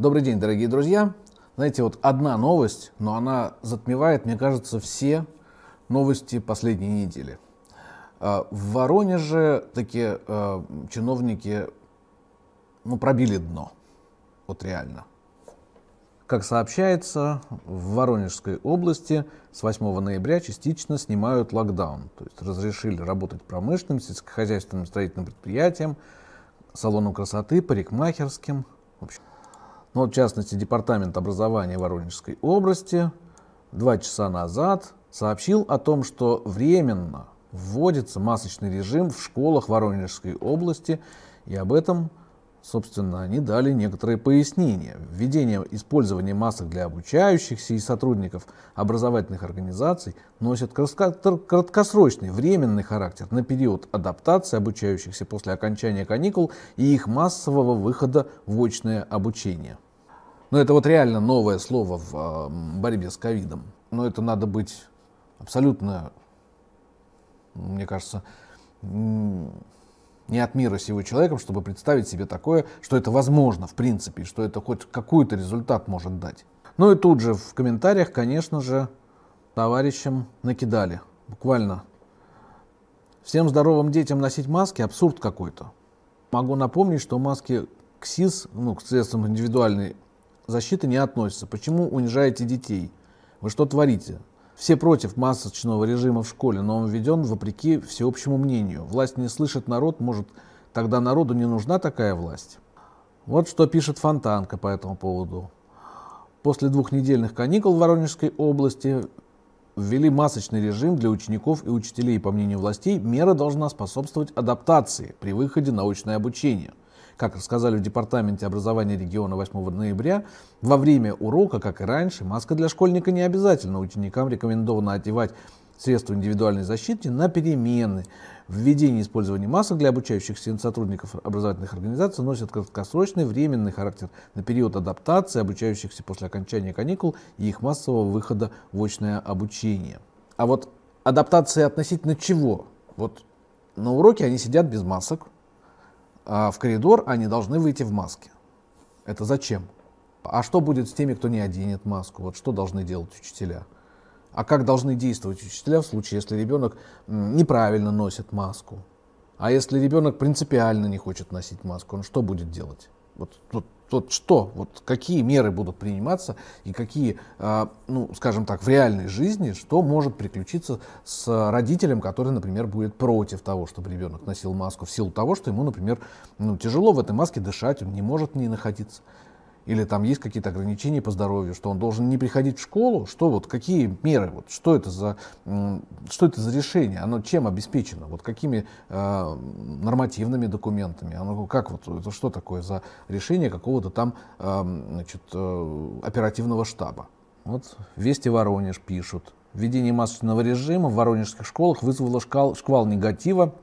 Добрый день, дорогие друзья. Знаете, вот одна новость, но она затмевает, мне кажется, все новости последней недели. А, в Воронеже такие а, чиновники ну, пробили дно. Вот реально. Как сообщается, в Воронежской области с 8 ноября частично снимают локдаун. То есть разрешили работать промышленным, сельскохозяйственным, строительным предприятиям, салону красоты, парикмахерским. В общем, ну, в частности, Департамент образования Воронежской области два часа назад сообщил о том, что временно вводится масочный режим в школах Воронежской области, и об этом, собственно, они дали некоторые пояснения. Введение использования масок для обучающихся и сотрудников образовательных организаций носит краткосрочный, временный характер на период адаптации обучающихся после окончания каникул и их массового выхода в очное обучение. Но ну, это вот реально новое слово в а, борьбе с ковидом. Но это надо быть абсолютно, мне кажется, не от мира сего человеком, чтобы представить себе такое, что это возможно в принципе, что это хоть какой-то результат может дать. Ну и тут же в комментариях, конечно же, товарищам накидали. Буквально. Всем здоровым детям носить маски – абсурд какой-то. Могу напомнить, что маски КСИС, ну, к средствам индивидуальной Защита не относится. Почему унижаете детей? Вы что творите? Все против масочного режима в школе, но он введен вопреки всеобщему мнению. Власть не слышит народ, может, тогда народу не нужна такая власть? Вот что пишет Фонтанка по этому поводу. После двухнедельных каникул в Воронежской области ввели масочный режим для учеников и учителей. По мнению властей, мера должна способствовать адаптации при выходе на научное обучение. Как сказали в Департаменте образования региона 8 ноября, во время урока, как и раньше, маска для школьника не обязательно. Ученикам рекомендовано одевать средства индивидуальной защиты на перемены. Введение использования масок для обучающихся и сотрудников образовательных организаций носит краткосрочный временный характер на период адаптации обучающихся после окончания каникул и их массового выхода в очное обучение. А вот адаптация относительно чего? Вот на уроке они сидят без масок, а в коридор, они должны выйти в маске. Это зачем? А что будет с теми, кто не оденет маску? Вот что должны делать учителя? А как должны действовать учителя в случае, если ребенок неправильно носит маску? А если ребенок принципиально не хочет носить маску, он что будет делать? Вот, вот, вот что, вот какие меры будут приниматься и какие, а, ну, скажем так, в реальной жизни, что может приключиться с родителем, который, например, будет против того, чтобы ребенок носил маску, в силу того, что ему, например, ну, тяжело в этой маске дышать, он не может в ней находиться. Или там есть какие-то ограничения по здоровью, что он должен не приходить в школу? Что вот, какие меры, вот, что, это за, что это за решение? Оно чем обеспечено? Вот какими э, нормативными документами? Оно, как вот, это что такое за решение какого-то там э, значит, э, оперативного штаба? Вот «Вести Воронеж» пишут. Введение масочного режима в воронежских школах вызвало шквал, шквал негатива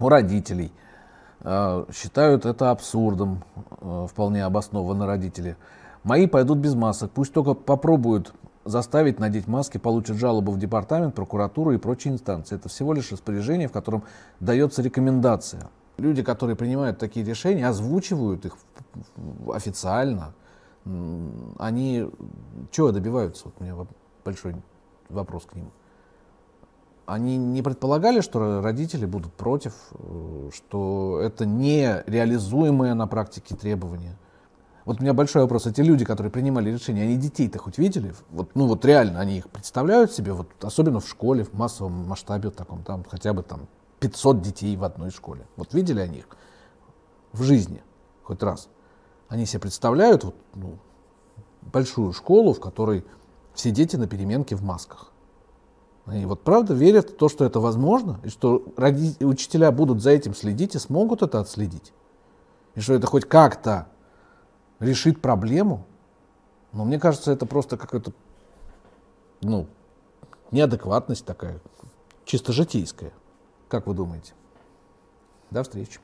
у родителей э, – считают это абсурдом. Э, вполне обоснованно родители. Мои пойдут без масок, пусть только попробуют заставить надеть маски, получат жалобу в департамент, прокуратуру и прочие инстанции. Это всего лишь распоряжение, в котором дается рекомендация. Люди, которые принимают такие решения, озвучивают их официально. Они чего добиваются? Вот у меня большой вопрос к ним они не предполагали, что родители будут против, э, что это не реализуемое на практике требование. Вот у меня большой вопрос. Эти люди, которые принимали решения, они детей-то хоть видели? Вот, ну вот реально, они их представляют себе, вот, особенно в школе, в массовом масштабе, вот таком, там хотя бы там 500 детей в одной школе. Вот видели они их в жизни хоть раз? Они себе представляют вот, ну, большую школу, в которой все дети на переменке в масках. И вот правда верят в то, что это возможно, и что родители, учителя будут за этим следить и смогут это отследить. И что это хоть как-то решит проблему. Но мне кажется, это просто какая-то ну, неадекватность такая, чисто житейская. Как вы думаете? До встречи.